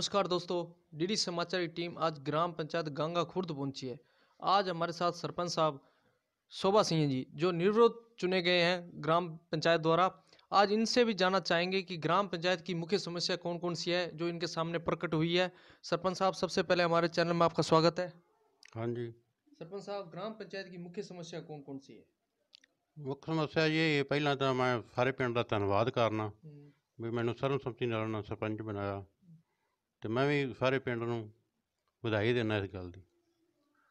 नमस्कार दोस्तों डीडी समाचार की टीम आज ग्राम पंचायत गंगा खुर्द पहुंची है आज हमारे साथ सरपंच साहब शोभा सिंह जी जो निर्विरोध चुने गए हैं ग्राम पंचायत द्वारा आज इनसे भी जानना चाहेंगे कि ग्राम पंचायत की मुख्य समस्या कौन कौन सी है जो इनके सामने प्रकट हुई है सरपंच साहब सबसे पहले हमारे चैनल में आपका स्वागत है हाँ जी सरपंच साहब ग्राम पंचायत की मुख्य समस्या कौन कौन सी है मुख्य समस्या ये है पहला तो मैं सारे पिंड का धनवाद करना हम्म। भी मैंने सर्वसमति ਨਾਲ ਨਾ ਤੇ ਮੈਂ ਵੀ ਸਾਰੇ ਪਿੰਡ ਨੂੰ ਵਧਾਈ ਦੇਣਾ ਇਸ ਗੱਲ ਦੀ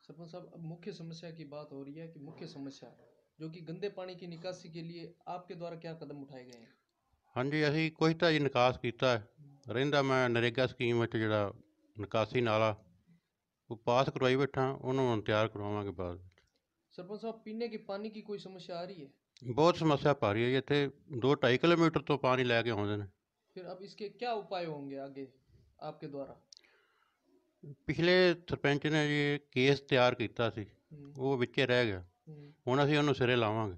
ਸਰਪੰਚ ਸਾਹਿਬ ਮੁੱਖ ਸਮੱਸਿਆ समस्या ਬਾਤ ਹੋ ਰਹੀ ਹੈ ਕਿ ਮੁੱਖ ਸਮੱਸਿਆ ਜੋ ਕਿ ਗੰਦੇ ਪਾਣੀ ਦੀ ਨਿਕਾਸੀ ਕੇ ਲਈ ਆਪਕੇ ਦੁਆਰਾ ਕੀ ਕਦਮ ਉਠਾਏ ਗਏ ਹਨ ਹਾਂਜੀ ਅਸੀਂ ਕੁਝ ਤਾਂ ਜੀ ਨਿਕਾਸ ਕੀਤਾ ਹੈ। ਰਹਿੰਦਾ ਮੈਂ ਨਰੇਗਾ ਸਕੀਮ ਵਿੱਚ ਜਿਹੜਾ ਨਿਕਾਸੀ ਨਾਲਾ ਉਹ ਪਾਸ ਕਰਵਾਈ ਬੈਠਾ ਉਹਨੂੰ ਹੁਣ ਤਿਆਰ ਕਰਵਾਵਾਂਗੇ ਬਾਅਦ ਵਿੱਚ। सरपंच साहब पीने के पानी की कोई समस्या आ रही है ਬਹੁਤ ਸਮੱਸਿਆ ਪਾ ਰਹੀ ਹੈ ਜੀ ਇੱਥੇ 2.5 ਕਿਲੋਮੀਟਰ ਤੋਂ ਪਾਣੀ ਲੈ ਕੇ ਆਉਂਦੇ ਨੇ ਫਿਰ ਅਬ ਇਸਕੇ ਕੀ ਉਪਾਅ ਹੋਣਗੇ ਅੱਗੇ ਆਪਕੇ ਦੁਆਰਾ ਪਿਛਲੇ ਸਰਪੰਚ ਨੇ ਜੀ ਇਹ ਕੇਸ ਤਿਆਰ ਕੀਤਾ ਸੀ ਹੂੰ, ਉਹ ਵਿੱਚੇ ਰਹਿ ਗਿਆ ਹੂੰ, ਹੁਣ ਅਸੀਂ ਉਹਨੂੰ ਸਿਰੇ ਲਾਵਾਂਗੇ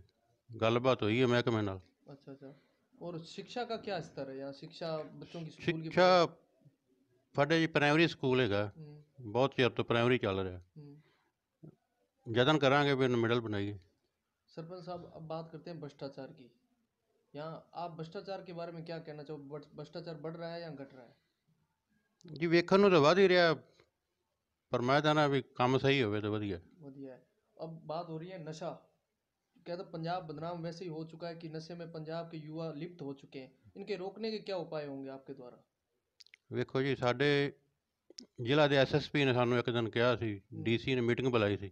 ਗੱਲਬਾਤ ਹੋਈ ਹੈ ਮਹਿਕਮੇ ਨਾਲ अच्छा अच्छा और शिक्षा का क्या स्तर है यहाँ शिक्षा बच्चों की स्कूल की ਸਿੱਖਿਆ ਸਾਡੇ ਜੀ ਪ੍ਰਾਇਮਰੀ ਸਕੂਲ ਹੈਗਾ हम्म, ਬਹੁਤ ਚਿਰ ਤੋਂ ਪ੍ਰਾਇਮਰੀ ਚੱਲ ਰਿਹਾ हम्म। ਯਤਨ ਕਰਾਂਗੇ ਵੀ ਇਹਨੂੰ ਮਿਡਲ ਬਣਾਈਏ सरपंच साहब अब बात करते हैं भ्रष्टाचार की यहाँ आप भ्रष्टाचार के बारे में क्या कहना चाहो भ्रष्टाचार बढ़ रहा है या घट रहा है ਜੀ ਵੇਖਣ ਨੂੰ ਤਾਂ ਵਧ ਹੀ ਰਿਹਾ ਪਰ ਮੈਂ ਨਾ ਵੀ ਕੰਮ ਸਹੀ ਹੋਵੇ ਤਾਂ ਵਧੀਆ ਵਧੀਆ ਅਬ ਬਾਤ ਹੋ ਰਹੀ ਹੈ ਨਸ਼ਾ ਕਹਿੰਦਾ ਪੰਜਾਬ ਬਦਨਾਮ ਵੈਸੇ ਹੀ ਹੋ ਚੁੱਕਾ ਹੈ ਕਿ ਨਸ਼ੇ ਮੇ ਪੰਜਾਬ ਕੇ के ਲਿਪਤ ਹੋ ਚੁੱਕੇ ਹਨ ਇਨਕੇ ਰੋਕਨੇ ਕੇ ਕੀ ਉਪਾਏ ਹੋਣਗੇ ਆਪਕੇ ਦੁਆਰਾ ਵੇਖੋ ਜੀ ਸਾਡੇ ਜ਼ਿਲ੍ਹਾ ਦੇ ਐਸਐਸਪੀ ਨੇ ਸਾਨੂੰ ਇੱਕ ਦਿਨ ਕਿਹਾ ਸੀ ਡੀਸੀ ਨੇ ਮੀਟਿੰਗ ਬੁਲਾਈ ਸੀ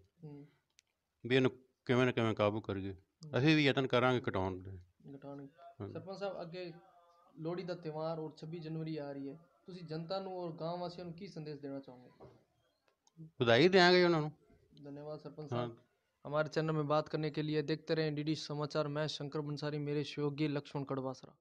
ਵੀ ਇਹਨੂੰ ਕਿਵੇਂ ਨਾ ਕਿਵੇਂ ਕਾਬੂ ਕਰੀਏ ਅਸੀਂ ਵੀ ਯਤਨ ਕਰਾਂਗੇ ਘਟਾਉਣ ਦੇ घटाने के। सरपंच ਲੋਹੜੀ का ਤਿਉਹਾਰ और छब्बीस जनवरी आ रही है ਤੁਸੀਂ ਜਨਤਾ ਨੂੰ ਔਰ ਗਾਂਵ ਵਾਸੀਆਂ ਨੂੰ ਕੀ ਸੰਦੇਸ਼ ਦੇਣਾ देंगे ਉਹਨਾਂ धन्यवाद सरपंच हाँ। हमारे चैनल में बात करने के लिए देखते रहें डीडी समाचार मैं शंकर बंसारी मेरे सहयोगी लक्ष्मण कड़वासरा